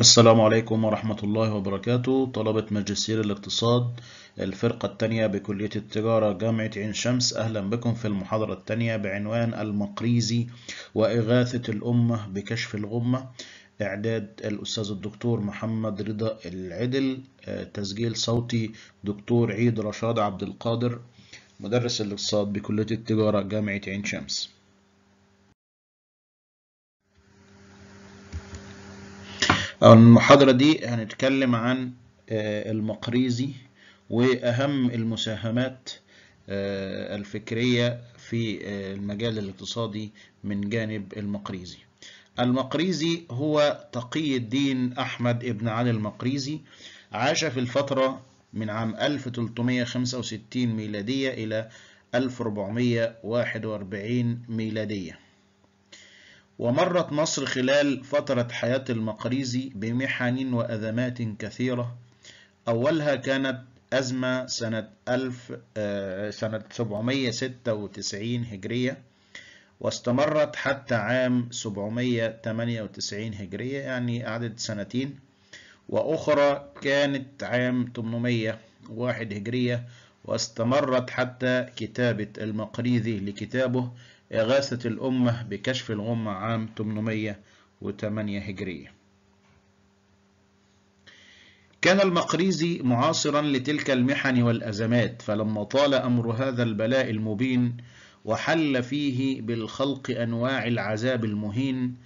السلام عليكم ورحمة الله وبركاته طلبة ماجستير الاقتصاد الفرقة الثانية بكلية التجارة جامعة عين شمس أهلا بكم في المحاضرة الثانية بعنوان المقريزي وإغاثة الأمة بكشف الغمة إعداد الأستاذ الدكتور محمد رضا العدل آه، تسجيل صوتي دكتور عيد رشاد عبد القادر مدرس الاقتصاد بكلية التجارة جامعة عين شمس المحاضرة دي هنتكلم عن آه، المقريزي وأهم المساهمات آه، الفكرية في آه، المجال الاقتصادي من جانب المقريزي المقريزي هو تقي الدين أحمد ابن علي المقريزي عاش في الفترة من عام 1365 ميلادية إلى 1441 ميلادية ومرت مصر خلال فترة حياة المقريزي بمحن وأزمات كثيرة أولها كانت أزمة سنة, ألف آه، سنة 796 هجرية واستمرت حتى عام 798 هجرية يعني قعدت سنتين وأخرى كانت عام 801 هجرية واستمرت حتى كتابة المقريزي لكتابه إغاثة الأمة بكشف الغمة عام 808 هجرية كان المقريزي معاصرا لتلك المحن والأزمات فلما طال أمر هذا البلاء المبين وحل فيه بالخلق أنواع العذاب المهين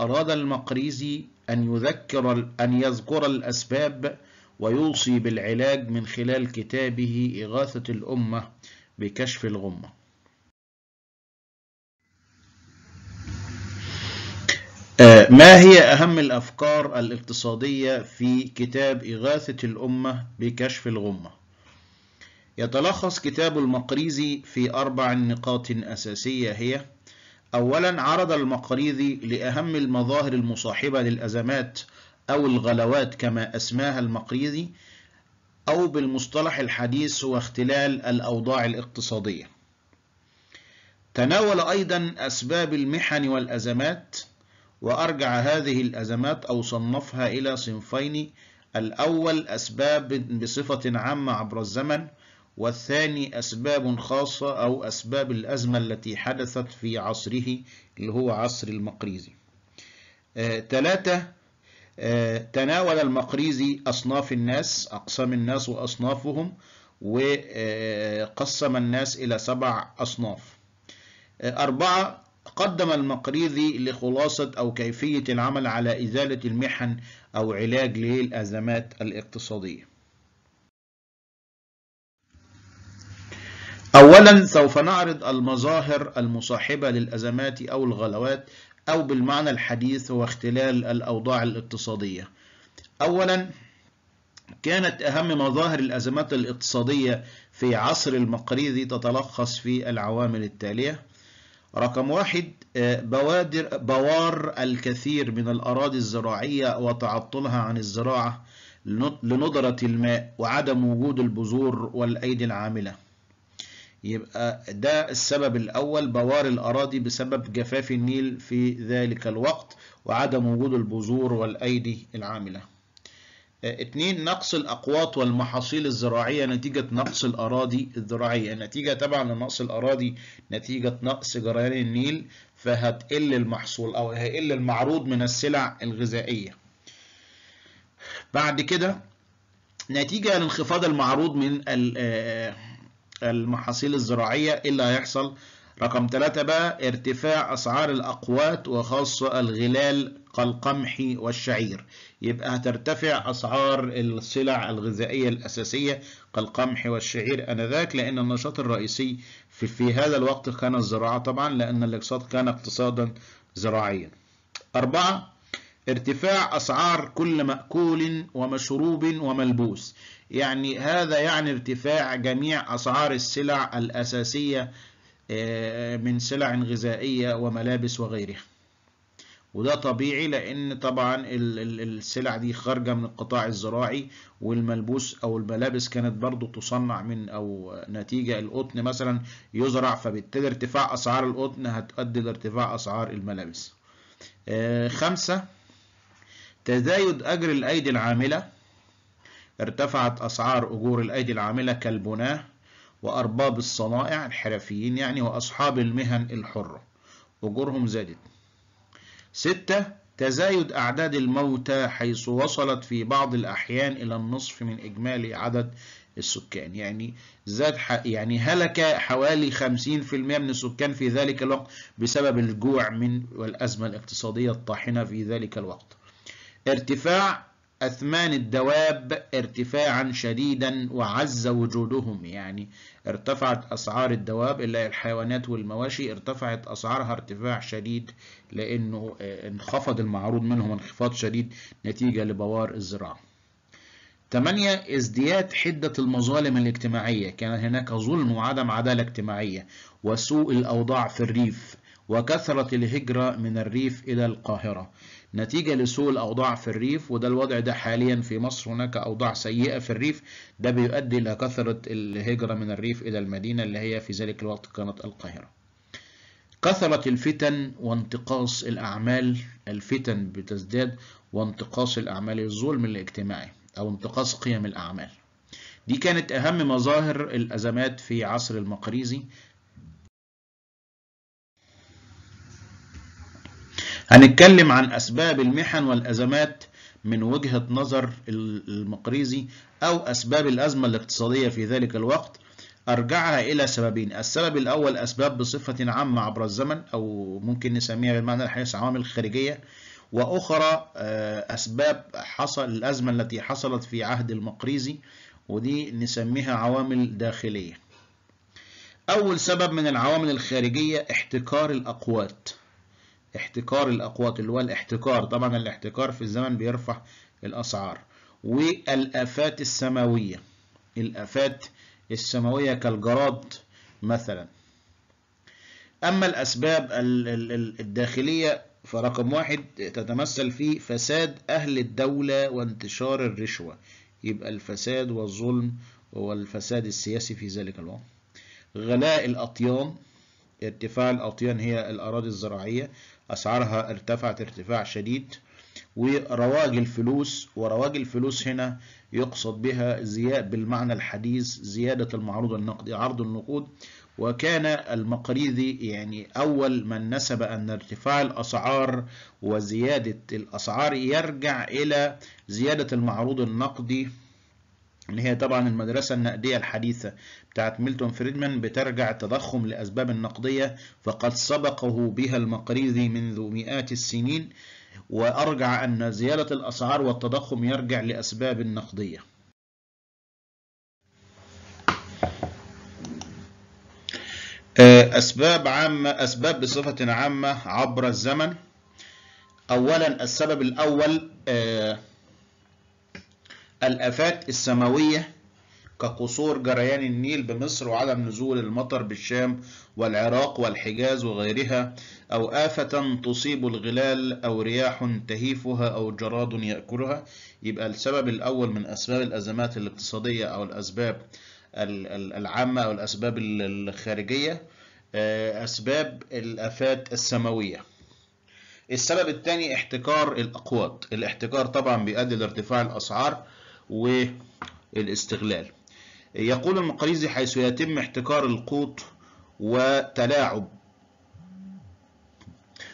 أراد المقريزي أن يذكر أن يذكر الأسباب ويوصي بالعلاج من خلال كتابه إغاثة الأمة بكشف الغمة آه، ما هي أهم الأفكار الاقتصادية في كتاب إغاثة الأمة بكشف الغمة؟ يتلخص كتاب المقريزي في أربع نقاط أساسية هي أولا عرض المقريزي لأهم المظاهر المصاحبة للأزمات أو الغلوات كما أسماها المقريزي أو بالمصطلح الحديث هو اختلال الأوضاع الاقتصادية تناول أيضا أسباب المحن والأزمات وأرجع هذه الأزمات أو صنفها إلى صنفين الأول أسباب بصفة عامة عبر الزمن والثاني أسباب خاصة أو أسباب الأزمة التي حدثت في عصره اللي هو عصر المقريزي آه، ثلاثة آه، تناول المقريزي أصناف الناس أقسام الناس وأصنافهم وقسم آه، الناس إلى سبع أصناف أربعة تقدم المقريزي لخلاصة أو كيفية العمل على إزالة المحن أو علاج للأزمات الاقتصادية أولا سوف نعرض المظاهر المصاحبة للأزمات أو الغلوات أو بالمعنى الحديث هو اختلال الأوضاع الاقتصادية أولا كانت أهم مظاهر الأزمات الاقتصادية في عصر المقريزي تتلخص في العوامل التالية رقم واحد آه، بوادر بوار الكثير من الأراضي الزراعية وتعطلها عن الزراعة لندرة الماء وعدم وجود البذور والأيدي العاملة يبقى ده السبب الأول بوار الأراضي بسبب جفاف النيل في ذلك الوقت وعدم وجود البذور والأيدي العاملة اثنين نقص الأقواط والمحاصيل الزراعية نتيجة نقص الأراضي الزراعية يعني نتيجة طبعا لنقص الأراضي نتيجة نقص جريان النيل فهتقل المحصول أو هيقل المعروض من السلع الغذائية بعد كده نتيجة لانخفاض المعروض من آه، آه، المحاصيل الزراعية إيه اللي هيحصل؟ رقم ثلاثة بقى ارتفاع أسعار الأقوات وخاصة الغلال كالقمح والشعير يبقى هترتفع أسعار السلع الغذائية الأساسية كالقمح والشعير أنذاك لأن النشاط الرئيسي في, في هذا الوقت كان الزراعة طبعا لأن الاقتصاد كان اقتصادا زراعيا أربعة ارتفاع أسعار كل مأكول ومشروب وملبوس يعني هذا يعني ارتفاع جميع أسعار السلع الأساسية آه، من سلع غذائية وملابس وغيرها وده طبيعي لان طبعا السلع دي خارجة من القطاع الزراعي والملبوس او الملابس كانت برضو تصنع من او نتيجة القطن مثلا يزرع فبالتالي ارتفاع اسعار القطن هتؤدي لارتفاع اسعار الملابس آه، خمسة تزايد اجر الايدي العاملة ارتفعت اسعار اجور الايدي العاملة كالبناة وارباب الصنائع الحرفيين يعني واصحاب المهن الحرة اجورهم زادت ستة تزايد أعداد الموتى حيث وصلت في بعض الأحيان إلى النصف من إجمالي عدد السكان يعني زاد يعني هلك حوالي 50% من السكان في ذلك الوقت بسبب الجوع من والأزمة الاقتصادية الطاحنة في ذلك الوقت ارتفاع أثمان الدواب ارتفاعا شديدا وعز وجودهم يعني ارتفعت أسعار الدواب إلا الحيوانات والمواشي ارتفعت أسعارها ارتفاع شديد لأنه آه، انخفض المعروض منهم انخفاض شديد نتيجة لبوار الزراعة 8 ازدياد حدة المظالم الاجتماعية كان هناك ظلم وعدم عدالة اجتماعية وسوء الأوضاع في الريف وكثرة الهجرة من الريف إلى القاهرة نتيجة لسوء الأوضاع في الريف وده الوضع ده حاليا في مصر هناك أوضاع سيئة في الريف ده بيؤدي إلى كثرة الهجرة من الريف إلى المدينة اللي هي في ذلك الوقت كانت القاهرة كثرة الفتن وانتقاص الأعمال الفتن بتزداد وانتقاص الأعمال الظلم الاجتماعي أو انتقاص قيم الأعمال دي كانت أهم مظاهر الأزمات في عصر المقريزي هنتكلم عن أسباب المحن والأزمات من وجهة نظر المقريزي أو أسباب الأزمة الاقتصادية في ذلك الوقت أرجعها إلى سببين السبب الأول أسباب بصفة عامة عبر الزمن أو ممكن نسميها بالمعنى الحديث عوامل خارجية وأخرى آه، أسباب حصل الأزمة التي حصلت في عهد المقريزي ودي نسميها عوامل داخلية أول سبب من العوامل الخارجية احتكار الأقوات احتكار الأقواط اللي هو الاحتكار طبعا الاحتكار في الزمن بيرفع الأسعار والآفات السماوية الآفات السماوية كالجراد مثلا أما الأسباب الداخلية فرقم واحد تتمثل في فساد أهل الدولة وانتشار الرشوة يبقى الفساد والظلم والفساد السياسي في ذلك الوقت غلاء الأطيان ارتفاع الأطيان هي الأراضي الزراعية أسعارها ارتفعت ارتفاع شديد ورواج الفلوس ورواج الفلوس هنا يقصد بها زياد بالمعنى الحديث زيادة المعروض النقدي عرض النقود وكان المقريذي يعني أول من نسب أن ارتفاع الأسعار وزيادة الأسعار يرجع إلى زيادة المعروض النقدي اللي هي طبعا المدرسة النقدية الحديثة بتاعت ميلتون فريدمان بترجع التضخم لأسباب النقدية فقد سبقه بها المقريزي منذ مئات السنين وأرجع أن زيادة الأسعار والتضخم يرجع لأسباب النقدية أسباب عامة أسباب بصفة عامة عبر الزمن أولا السبب الأول آه الآفات السماوية كقصور جريان النيل بمصر وعدم نزول المطر بالشام والعراق والحجاز وغيرها أو آفة تصيب الغلال أو رياح تهيفها أو جراد يأكلها يبقى السبب الأول من أسباب الأزمات الاقتصادية أو الأسباب العامة أو الأسباب الخارجية آه، أسباب الآفات السماوية السبب الثاني احتكار الأقواط الاحتكار طبعا بيؤدي لارتفاع الأسعار والاستغلال يقول المقريزي حيث يتم احتكار القوط وتلاعب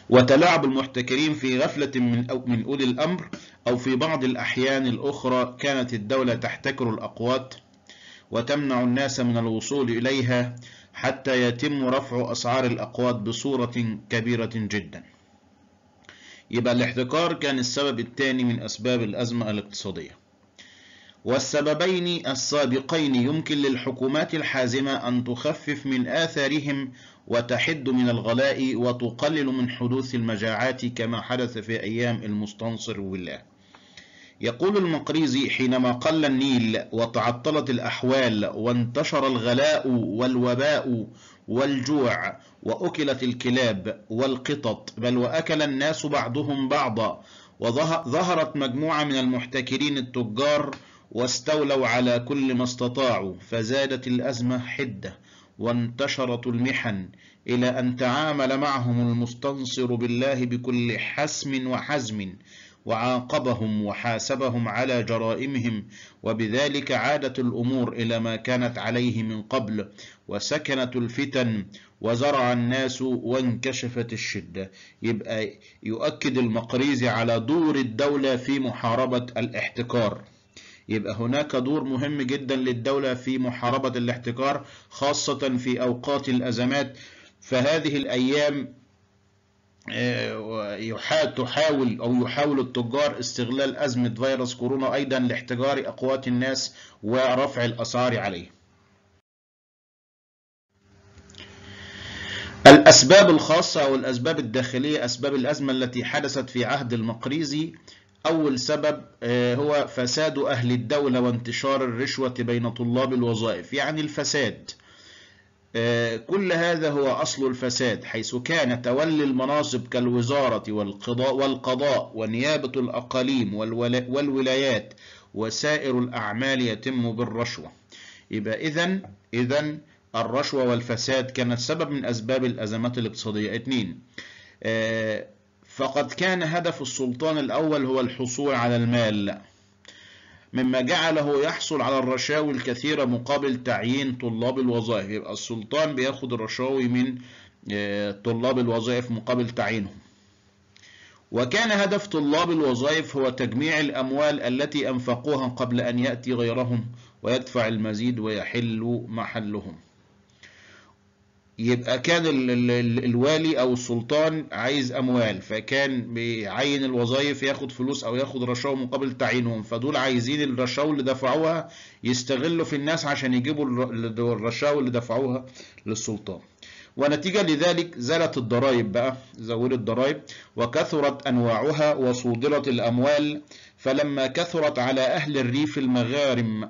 وتلاعب المحتكرين في غفلة من, من أولي الأمر أو في بعض الأحيان الأخرى كانت الدولة تحتكر الأقوات وتمنع الناس من الوصول إليها حتى يتم رفع أسعار الأقوات بصورة كبيرة جدا يبقى الاحتكار كان السبب الثاني من أسباب الأزمة الاقتصادية والسببين السابقين يمكن للحكومات الحازمة أن تخفف من آثارهم وتحد من الغلاء وتقلل من حدوث المجاعات كما حدث في أيام المستنصر والله يقول المقريزي حينما قل النيل وتعطلت الأحوال وانتشر الغلاء والوباء والجوع وأكلت الكلاب والقطط بل وأكل الناس بعضهم بعضا وظهرت مجموعة من المحتكرين التجار واستولوا على كل ما استطاعوا فزادت الأزمة حدة وانتشرت المحن إلى أن تعامل معهم المستنصر بالله بكل حسم وحزم وعاقبهم وحاسبهم على جرائمهم وبذلك عادت الأمور إلى ما كانت عليه من قبل وسكنت الفتن وزرع الناس وانكشفت الشدة يبقى يؤكد المقريزي على دور الدولة في محاربة الاحتكار يبقى هناك دور مهم جدا للدولة في محاربة الاحتكار خاصة في أوقات الأزمات فهذه الأيام آه، تحاول أو يحاول التجار استغلال أزمة فيروس كورونا أيضا لاحتجار أقوات الناس ورفع الأسعار عليه الأسباب الخاصة أو الأسباب الداخلية أسباب الأزمة التي حدثت في عهد المقريزي أول سبب آه، هو فساد أهل الدولة وانتشار الرشوة بين طلاب الوظائف يعني الفساد آه، كل هذا هو أصل الفساد حيث كان تولي المناصب كالوزارة والقضاء, والقضاء ونيابة الأقاليم والولايات وسائر الأعمال يتم بالرشوة يبقى إذن, إذن الرشوة والفساد كانت سبب من أسباب الأزمات الاقتصادية اثنين آه، فقد كان هدف السلطان الأول هو الحصول على المال مما جعله يحصل على الرشاوي الكثيرة مقابل تعيين طلاب الوظائف يبقى السلطان بياخد الرشاوي من آه، طلاب الوظائف مقابل تعيينهم وكان هدف طلاب الوظائف هو تجميع الأموال التي أنفقوها قبل أن يأتي غيرهم ويدفع المزيد ويحل محلهم يبقى كان الوالي او السلطان عايز اموال فكان بيعين الوظائف ياخد فلوس او ياخد رشاوى مقابل تعيينهم فدول عايزين الرشاوى اللي دفعوها يستغلوا في الناس عشان يجيبوا الرشاوى اللي دفعوها للسلطان ونتيجة لذلك زالت الضرائب بقى زودت الضرائب وكثرت أنواعها وصودرت الأموال فلما كثرت على أهل الريف المغارم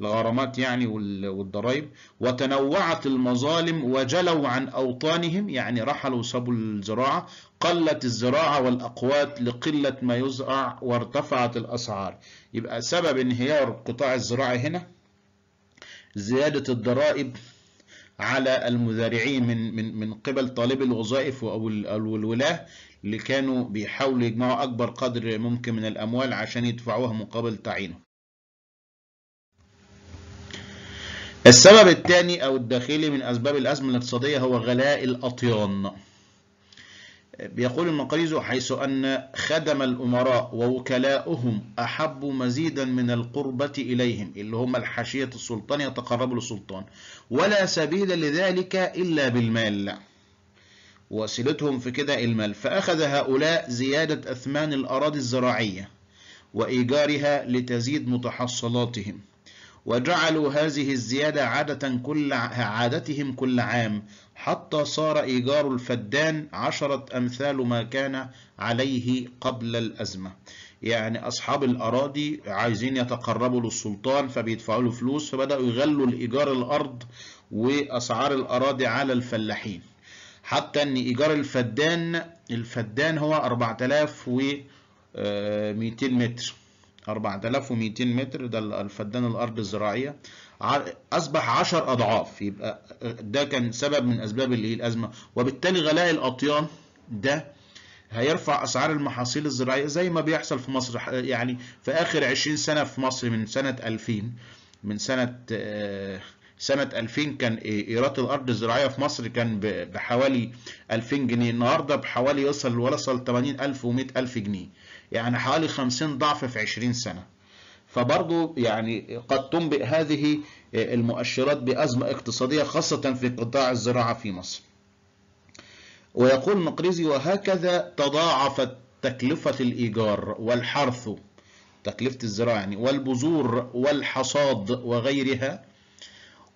الغرامات يعني والضرائب وتنوعت المظالم وجلوا عن أوطانهم يعني رحلوا وسابوا الزراعة قلت الزراعة والأقوات لقلة ما يزرع وارتفعت الأسعار يبقى سبب انهيار القطاع الزراعي هنا زيادة الضرائب على المزارعين من من من قبل طالب الوظائف او الولاه اللي كانوا بيحاولوا يجمعوا اكبر قدر ممكن من الاموال عشان يدفعوها مقابل تعيينهم السبب الثاني او الداخلي من اسباب الازمه الاقتصاديه هو غلاء الاطيان بيقول المقريز حيث أن خدم الأمراء ووكلاؤهم أحبوا مزيدا من القربة إليهم اللي هم الحاشية السلطان يتقربوا للسلطان ولا سبيل لذلك إلا بالمال وسيلتهم في كده المال فأخذ هؤلاء زيادة أثمان الأراضي الزراعية وإيجارها لتزيد متحصلاتهم وجعلوا هذه الزيادة عادة كل عادتهم كل عام حتى صار إيجار الفدان عشرة أمثال ما كان عليه قبل الأزمة يعني أصحاب الأراضي عايزين يتقربوا للسلطان فبيدفعوا له فلوس فبدأوا يغلوا الإيجار الأرض وأسعار الأراضي على الفلاحين حتى ان ايجار الفدان الفدان هو 4200 آه، متر 4200 متر ده الفدان الارض الزراعيه اصبح 10 اضعاف يبقى ده كان سبب من اسباب الايه الازمه وبالتالي غلاء الاطيان ده هيرفع اسعار المحاصيل الزراعيه زي ما بيحصل في مصر يعني في اخر 20 سنه في مصر من سنه 2000 من سنه آه، سنة 2000 كان إيراد الأرض الزراعية في مصر كان بحوالي 2000 جنيه النهاردة بحوالي يصل وصل 80000 و100000 جنيه يعني حوالي 50 ضعف في 20 سنة فبرضو يعني قد تنبئ هذه آه، المؤشرات بأزمة اقتصادية خاصة في قطاع الزراعة في مصر ويقول مقريزي وهكذا تضاعفت تكلفة الإيجار والحرث تكلفة الزراعة يعني والبذور والحصاد وغيرها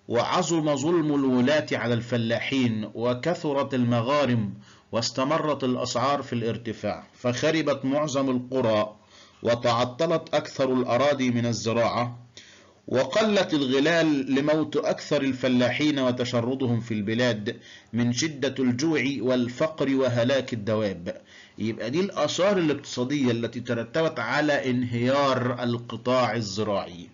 وعظم ظلم الولاة على الفلاحين وكثرت المغارم واستمرت الأسعار في الارتفاع فخربت معظم القرى وتعطلت أكثر الأراضي من الزراعة وقلت الغلال لموت أكثر الفلاحين وتشردهم في البلاد من شدة الجوع والفقر وهلاك الدواب يبقى دي الآثار الاقتصادية التي ترتبت على انهيار القطاع الزراعي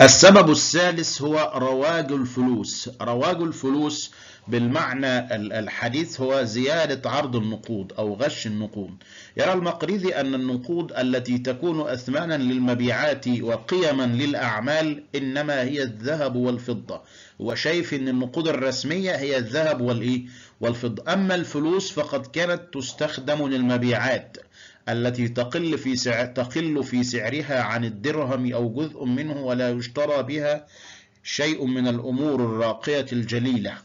السبب الثالث هو رواج الفلوس رواج الفلوس بالمعنى الحديث هو زيادة عرض النقود أو غش النقود يرى المقريضي أن النقود التي تكون أثمانا للمبيعات وقيما للأعمال إنما هي الذهب والفضة وشايف أن النقود الرسمية هي الذهب والإيه؟ والفضة أما الفلوس فقد كانت تستخدم للمبيعات التي تقل في سعر تقل في سعرها عن الدرهم أو جزء منه ولا يشترى بها شيء من الأمور الراقية الجليلة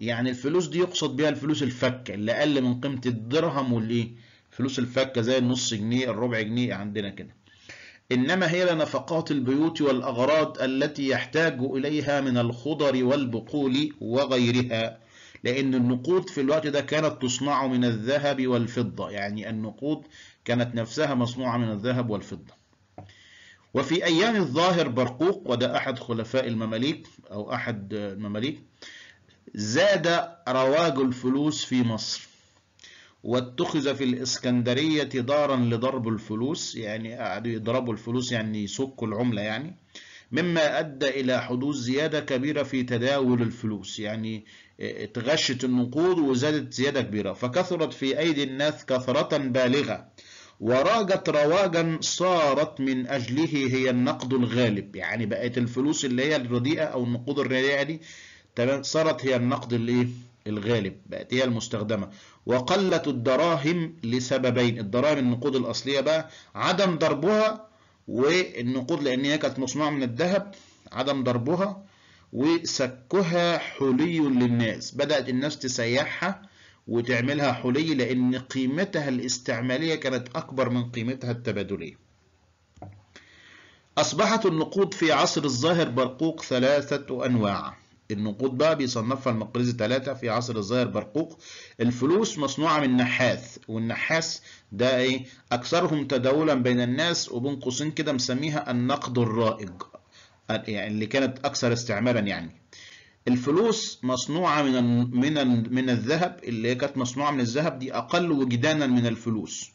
يعني الفلوس دي يقصد بها الفلوس الفكة اللي أقل من قيمة الدرهم والإيه فلوس الفكة زي النص جنيه الربع جنيه عندنا كده إنما هي لنفقات البيوت والأغراض التي يحتاج إليها من الخضر والبقول وغيرها لأن النقود في الوقت ده كانت تصنع من الذهب والفضة يعني النقود كانت نفسها مصنوعة من الذهب والفضة وفي أيام الظاهر برقوق وده أحد خلفاء المماليك أو أحد المماليك زاد رواج الفلوس في مصر واتخذ في الإسكندرية دارا لضرب الفلوس يعني قعدوا يضربوا الفلوس يعني يسكوا العملة يعني مما أدى إلى حدوث زيادة كبيرة في تداول الفلوس يعني آه، اتغشت النقود وزادت زيادة كبيرة فكثرت في أيدي الناس كثرة بالغة وراجت رواجا صارت من أجله هي النقد الغالب يعني بقت الفلوس اللي هي الرديئة أو النقود الرديئة دي صارت هي النقد الايه الغالب بقت هي المستخدمة وقلت الدراهم لسببين الدراهم النقود الأصلية بقى عدم ضربها والنقود لأن هي كانت مصنوعة من الذهب عدم ضربها وسكها حلي للناس بدأت الناس تسيحها وتعملها حلي لأن قيمتها الاستعمالية كانت أكبر من قيمتها التبادلية أصبحت النقود في عصر الظاهر برقوق ثلاثة أنواع النقود بقى بيصنفها المقريزي ثلاثة في عصر الظاهر برقوق الفلوس مصنوعة من نحاث والنحاس ده ايه أكثرهم تداولا بين الناس وبين قوسين كده مسميها النقد الرائج يعني اللي كانت أكثر استعمالا يعني الفلوس مصنوعة من ال من ال من الذهب اللي كانت مصنوعة من الذهب دي أقل وجدانا من الفلوس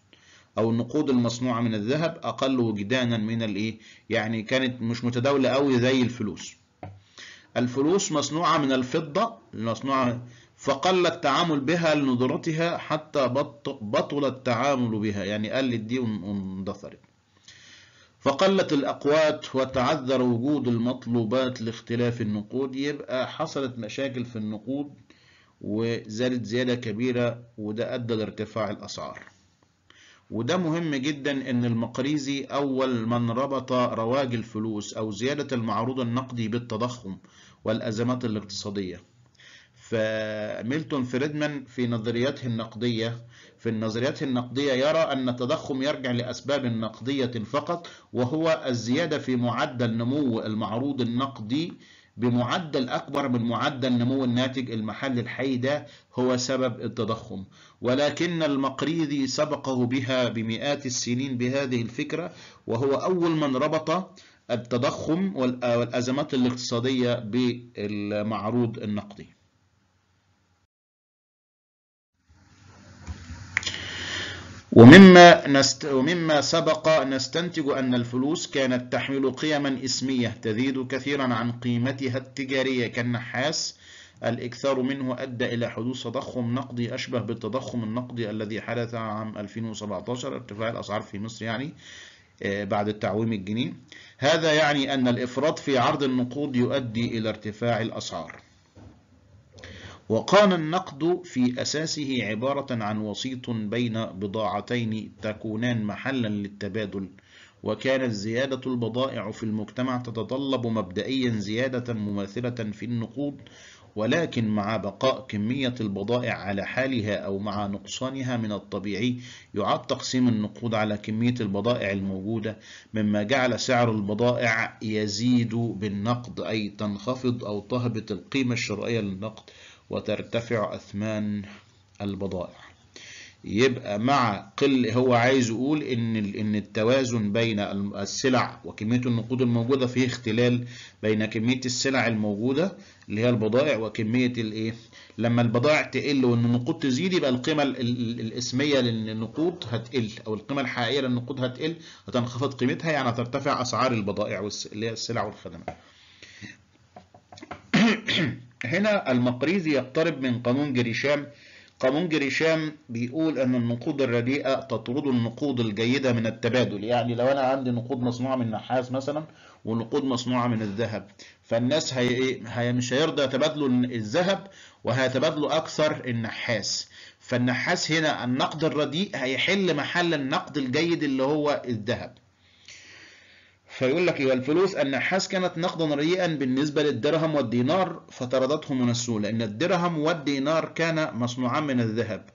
أو النقود المصنوعة من الذهب أقل وجدانا من الإيه يعني كانت مش متداولة أوي زي الفلوس الفلوس مصنوعة من الفضة مصنوعة فقل التعامل بها لندرتها حتى بطل التعامل بها يعني قلت دي واندثرت فقلت الأقوات وتعذر وجود المطلوبات لاختلاف النقود يبقى حصلت مشاكل في النقود وزادت زيادة كبيرة وده أدى لارتفاع الأسعار وده مهم جدا ان المقريزي اول من ربط رواج الفلوس او زيادة المعروض النقدي بالتضخم والازمات الاقتصادية فميلتون فريدمان في نظرياته النقدية في النظريات النقدية يرى أن التضخم يرجع لأسباب نقدية فقط وهو الزيادة في معدل نمو المعروض النقدي بمعدل أكبر من معدل نمو الناتج المحلي الحي ده هو سبب التضخم ولكن المقريضي سبقه بها بمئات السنين بهذه الفكرة وهو أول من ربط التضخم والأزمات الاقتصادية بالمعروض النقدي ومما, نست... ومما سبق نستنتج أن الفلوس كانت تحمل قيما اسمية تزيد كثيرا عن قيمتها التجارية كالنحاس الإكثار منه أدى إلى حدوث تضخم نقدي أشبه بالتضخم النقدي الذي حدث عام 2017 ارتفاع الأسعار في مصر يعني آه، بعد التعويم الجنيه هذا يعني أن الإفراط في عرض النقود يؤدي إلى ارتفاع الأسعار وقام النقد في أساسه عبارة عن وسيط بين بضاعتين تكونان محلا للتبادل وكانت زيادة البضائع في المجتمع تتطلب مبدئيا زيادة مماثلة في النقود ولكن مع بقاء كمية البضائع على حالها أو مع نقصانها من الطبيعي يعاد تقسيم النقود على كمية البضائع الموجودة مما جعل سعر البضائع يزيد بالنقد أي تنخفض أو تهبط القيمة الشرائية للنقد وترتفع أثمان البضائع يبقى مع قل هو عايز يقول ان ان التوازن بين السلع وكميه النقود الموجوده فيه اختلال بين كميه السلع الموجوده اللي هي البضائع وكميه الايه لما البضائع تقل وان النقود تزيد يبقى القيمه الاسميه للنقود هتقل او القيمه الحقيقيه للنقود هتقل هتنخفض قيمتها يعني هترتفع اسعار البضائع اللي هي السلع والخدمات هنا المقريزي يقترب من قانون جريشام قانون جريشام بيقول أن النقود الرديئة تطرد النقود الجيدة من التبادل يعني لو أنا عندي نقود مصنوعة من النحاس مثلا ونقود مصنوعة من الذهب فالناس هي, إيه؟ هي مش هيرضى يتبادلوا الذهب وهيتبادلوا أكثر النحاس فالنحاس هنا النقد الرديء هيحل محل النقد الجيد اللي هو الذهب فيقول لك ايه والفلوس النحاس كانت نقدا رديئا بالنسبة للدرهم والدينار فطردته من السوق لأن الدرهم والدينار كان مصنوعان من الذهب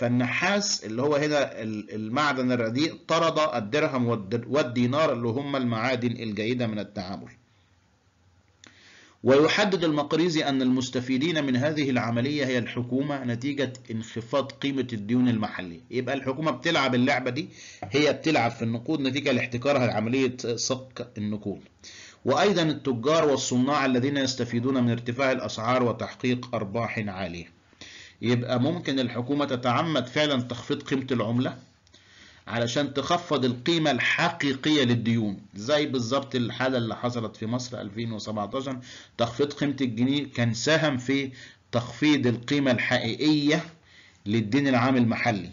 فالنحاس اللي هو هنا المعدن الرديء طرد الدرهم والدينار اللي هم المعادن الجيدة من التعامل ويحدد المقريزي أن المستفيدين من هذه العملية هي الحكومة نتيجة انخفاض قيمة الديون المحلية يبقى الحكومة بتلعب اللعبة دي هي بتلعب في النقود نتيجة لاحتكارها لعملية صك النقود وأيضا التجار والصناع الذين يستفيدون من ارتفاع الأسعار وتحقيق أرباح عالية يبقى ممكن الحكومة تتعمد فعلا تخفيض قيمة العملة علشان تخفض القيمة الحقيقية للديون زي بالظبط الحالة اللي حصلت في مصر 2017 تخفيض قيمة الجنيه كان ساهم في تخفيض القيمة الحقيقية للدين العام المحلي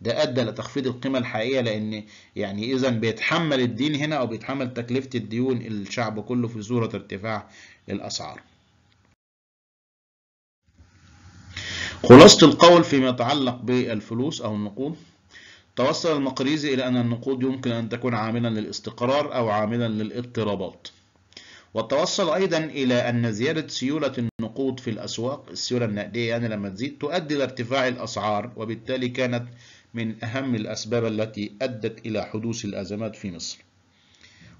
ده ادى لتخفيض القيمه الحقيقيه لان يعني اذا بيتحمل الدين هنا او بيتحمل تكلفه الديون الشعب كله في صوره ارتفاع الاسعار خلاصه القول فيما يتعلق بالفلوس او النقود توصل المقريزي إلى أن النقود يمكن أن تكون عاملا للاستقرار أو عاملا للاضطرابات وتوصل أيضا إلى أن زيادة سيولة النقود في الأسواق السيولة النقدية يعني لما تزيد تؤدي لارتفاع الأسعار وبالتالي كانت من أهم الأسباب التي أدت إلى حدوث الأزمات في مصر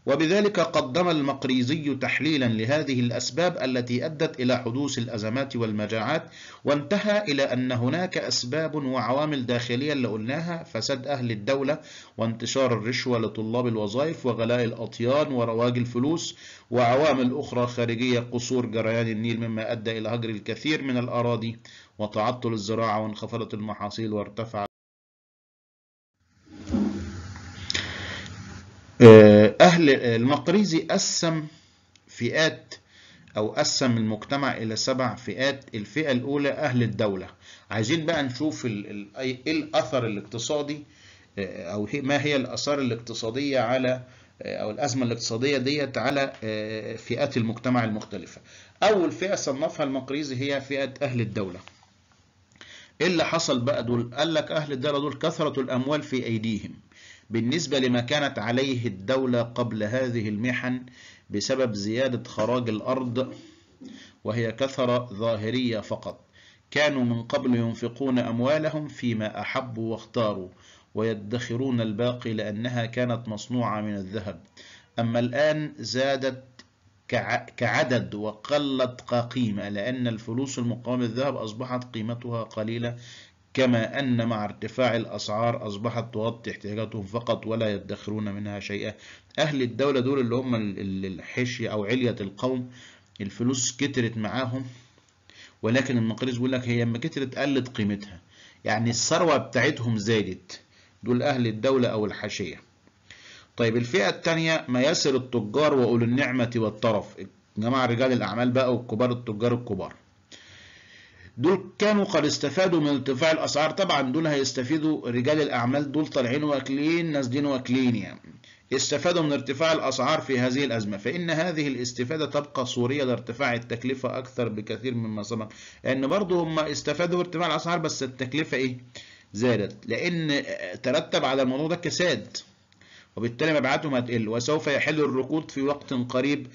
وبذلك قدم المقريزي تحليلا لهذه الأسباب التي أدت إلى حدوث الأزمات والمجاعات وانتهى إلى أن هناك أسباب وعوامل داخلية اللي قلناها فساد أهل الدولة وانتشار الرشوة لطلاب الوظائف وغلاء الأطيان ورواج الفلوس وعوامل أخرى خارجية قصور جريان النيل مما أدى إلى هجر الكثير من الأراضي وتعطل الزراعة وانخفضت المحاصيل وارتفع آه، أهل المقريزي قسم فئات أو قسم المجتمع إلى سبع فئات الفئة الأولى أهل الدولة عايزين بقى نشوف إيه الأثر الاقتصادي آه، أو ما هي الأثار الاقتصادية على آه، أو الأزمة الاقتصادية ديت على آه، فئات المجتمع المختلفة أول فئة صنفها المقريزي هي فئة أهل الدولة إيه اللي حصل بقى دول؟ قال لك أهل الدولة دول كثرة الأموال في أيديهم بالنسبة لما كانت عليه الدولة قبل هذه المحن بسبب زيادة خراج الأرض وهي كثرة ظاهرية فقط كانوا من قبل ينفقون أموالهم فيما أحبوا واختاروا ويدخرون الباقي لأنها كانت مصنوعة من الذهب أما الآن زادت كعدد وقلت كقيمة لأن الفلوس المقاومة الذهب أصبحت قيمتها قليلة كما أن مع ارتفاع الأسعار أصبحت تغطي احتياجاتهم فقط ولا يدخرون منها شيئا أهل الدولة دول اللي هم الحشية أو علية القوم الفلوس كترت معاهم ولكن المقريز بيقول لك هي لما كترت قلت قيمتها يعني الثروة بتاعتهم زادت دول أهل الدولة أو الحاشية طيب الفئة الثانية مياسر التجار وأولو النعمة والطرف جماعة رجال الأعمال بقى والكبار التجار الكبار دول كانوا قد استفادوا من ارتفاع الاسعار طبعا دول هيستفيدوا رجال الاعمال دول طالعين واكلين نازلين واكلين يعني استفادوا من ارتفاع الاسعار في هذه الازمه فان هذه الاستفاده تبقى صوريه لارتفاع التكلفه اكثر بكثير مما سبق لان برضه هم استفادوا ارتفاع الاسعار بس التكلفه ايه زادت لان ترتب على الموضوع ده كساد وبالتالي مبيعاتهم هتقل وسوف يحل الركود في وقت قريب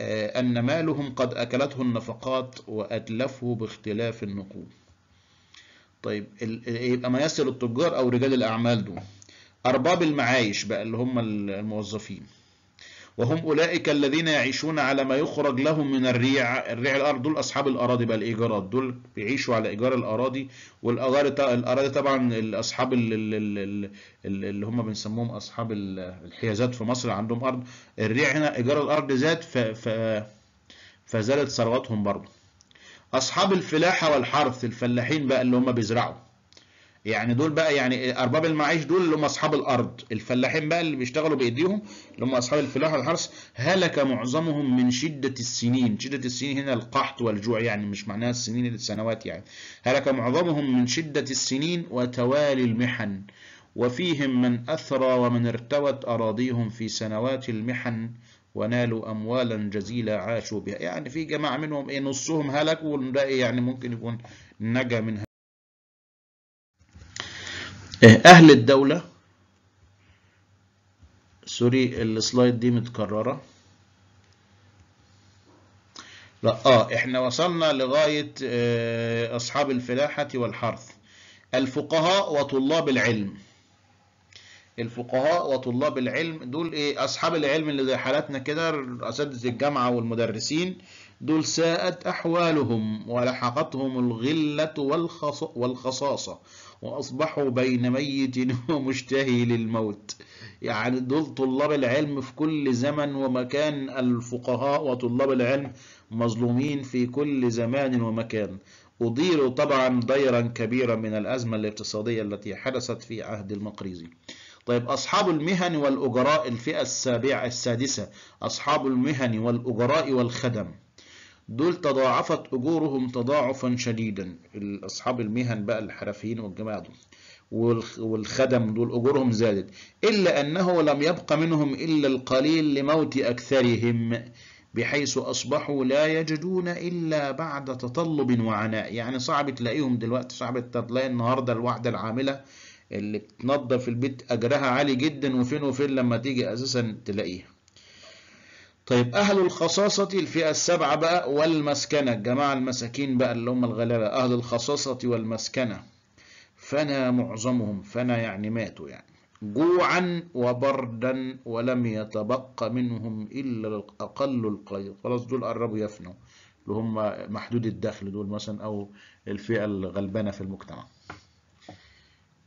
آه، أن مالهم قد أكلته النفقات وأتلفه باختلاف النقود طيب يبقى ما يصل التجار أو رجال الأعمال دول أرباب المعايش بقى اللي هم الموظفين وهم أولئك الذين يعيشون على ما يخرج لهم من الريع الريع الأرض دول أصحاب الأراضي بقى الإيجارات دول بيعيشوا على إيجار الأراضي والأراضي الأراضي طبعا أصحاب اللي هم بنسموهم أصحاب الحيازات في مصر عندهم أرض الريع هنا إيجار الأرض زاد فزادت ثرواتهم برضه أصحاب الفلاحة والحرث الفلاحين بقى اللي هم بيزرعوا يعني دول بقى يعني ارباب المعيش دول اللي هم اصحاب الارض الفلاحين بقى اللي بيشتغلوا بايديهم اللي هم اصحاب الفلاح والحرث هلك معظمهم من شده السنين شده السنين هنا القحط والجوع يعني مش معناها السنين السنوات يعني هلك معظمهم من شده السنين وتوالي المحن وفيهم من اثرى ومن ارتوت اراضيهم في سنوات المحن ونالوا اموالا جزيله عاشوا بها يعني في جماعه منهم ايه نصهم هلكوا والباقي يعني ممكن يكون نجا منها إيه، أهل الدولة سوري السلايد دي متكررة لا آه إحنا وصلنا لغاية آه، أصحاب الفلاحة والحرث الفقهاء وطلاب العلم الفقهاء وطلاب العلم دول إيه أصحاب العلم اللي زي حالتنا كده أساتذة الجامعة والمدرسين دول ساءت أحوالهم ولحقتهم الغلة والخصاصة وأصبحوا بين ميت ومشتهي للموت يعني دول طلاب العلم في كل زمن ومكان الفقهاء وطلاب العلم مظلومين في كل زمان ومكان أديروا طبعا ديرا كبيرا من الأزمة الاقتصادية التي حدثت في عهد المقريزي طيب أصحاب المهن والأجراء الفئة السابعة السادسة أصحاب المهن والأجراء والخدم دول تضاعفت أجورهم تضاعفا شديدا أصحاب المهن بقى الحرفيين والجماعة دول والخدم دول أجورهم زادت إلا أنه لم يبق منهم إلا القليل لموت أكثرهم بحيث أصبحوا لا يجدون إلا بعد تطلب وعناء يعني صعب تلاقيهم دلوقتي صعب تلاقي النهاردة الواحدة العاملة اللي بتنظف البيت أجرها عالي جدا وفين وفين لما تيجي أساسا تلاقيها طيب أهل الخصاصة الفئة السبعة بقى والمسكنة الجماعة المساكين بقى اللي هم الغلابة أهل الخصاصة والمسكنة فنى معظمهم فنى يعني ماتوا يعني جوعا وبردا ولم يتبقى منهم إلا الأقل القليل خلاص دول قربوا يفنوا اللي هم محدود الدخل دول مثلا أو الفئة الغلبانة في المجتمع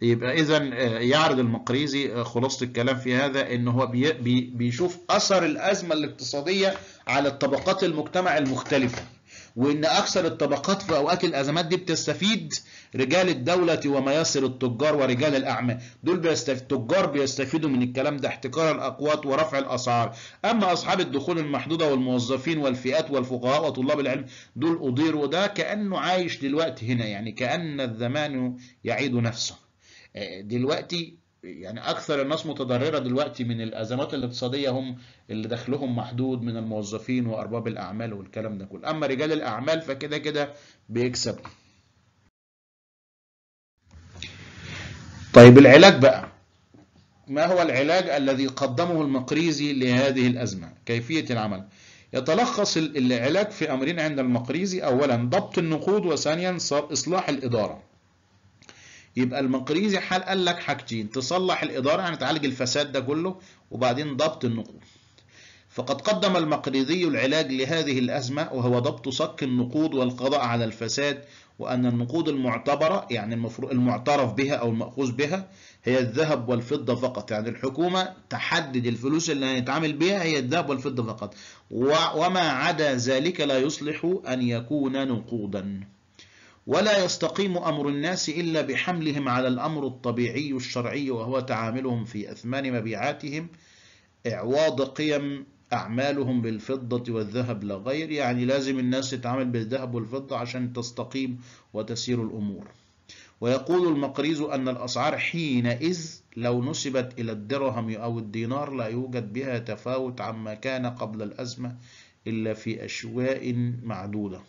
يبقى اذا آه، يعرض المقريزي آه، خلاصه الكلام في هذا ان هو بيشوف اثر الازمه الاقتصاديه على الطبقات المجتمع المختلفه وان اكثر الطبقات في اوقات الازمات دي بتستفيد رجال الدوله ومياسر التجار ورجال الاعمال دول بيستفيد التجار بيستفيدوا من الكلام ده احتكار الاقوات ورفع الاسعار اما اصحاب الدخول المحدوده والموظفين والفئات والفقهاء وطلاب العلم دول اضيروا ده كانه عايش دلوقتي هنا يعني كان الزمان يعيد نفسه دلوقتي يعني اكثر الناس متضرره دلوقتي من الازمات الاقتصاديه هم اللي دخلهم محدود من الموظفين وارباب الاعمال والكلام ده كله اما رجال الاعمال فكده كده بيكسب طيب العلاج بقى ما هو العلاج الذي قدمه المقريزي لهذه الازمه كيفيه العمل يتلخص العلاج في امرين عند المقريزي اولا ضبط النقود وثانيا اصلاح الاداره يبقى المقريزي حال قال لك حاجتين تصلح الإدارة يعني تعالج الفساد ده كله وبعدين ضبط النقود فقد قدم المقريزي العلاج لهذه الأزمة وهو ضبط صك النقود والقضاء على الفساد وأن النقود المعتبرة يعني المفروض المعترف بها أو المأخوذ بها هي الذهب والفضة فقط يعني الحكومة تحدد الفلوس اللي هنتعامل بها هي الذهب والفضة فقط وما عدا ذلك لا يصلح أن يكون نقودا ولا يستقيم أمر الناس إلا بحملهم على الأمر الطبيعي الشرعي وهو تعاملهم في أثمان مبيعاتهم إعواض قيم أعمالهم بالفضة والذهب لا غير يعني لازم الناس تتعامل بالذهب والفضة عشان تستقيم وتسير الأمور ويقول المقريز أن الأسعار حينئذ لو نسبت إلى الدرهم أو الدينار لا يوجد بها تفاوت عما كان قبل الأزمة إلا في أشواء معدودة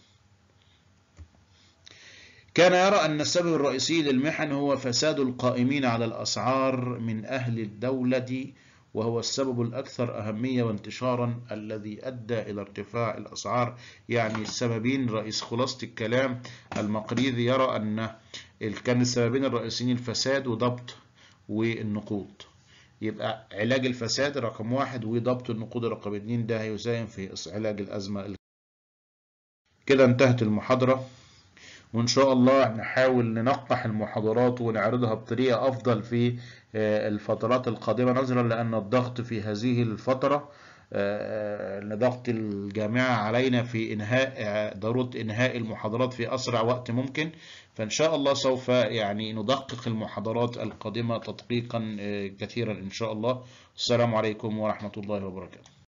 كان يرى أن السبب الرئيسي للمحن هو فساد القائمين على الأسعار من أهل الدولة وهو السبب الأكثر أهمية وانتشارا الذي أدى إلى ارتفاع الأسعار يعني السببين رئيس خلاصة الكلام المقريضي يرى أن كان السببين الرئيسيين الفساد وضبط والنقود يبقى علاج الفساد رقم واحد وضبط النقود رقم اتنين ده هيساهم في علاج الأزمة كده انتهت المحاضرة وإن شاء الله نحاول ننقح المحاضرات ونعرضها بطريقة أفضل في آه، الفترات القادمة نظرا لأن الضغط في هذه الفترة آه، آه، لضغط الجامعة علينا في إنهاء ضرورة إنهاء المحاضرات في أسرع وقت ممكن فإن شاء الله سوف يعني ندقق المحاضرات القادمة تدقيقا كثيرا إن شاء الله السلام عليكم ورحمة الله وبركاته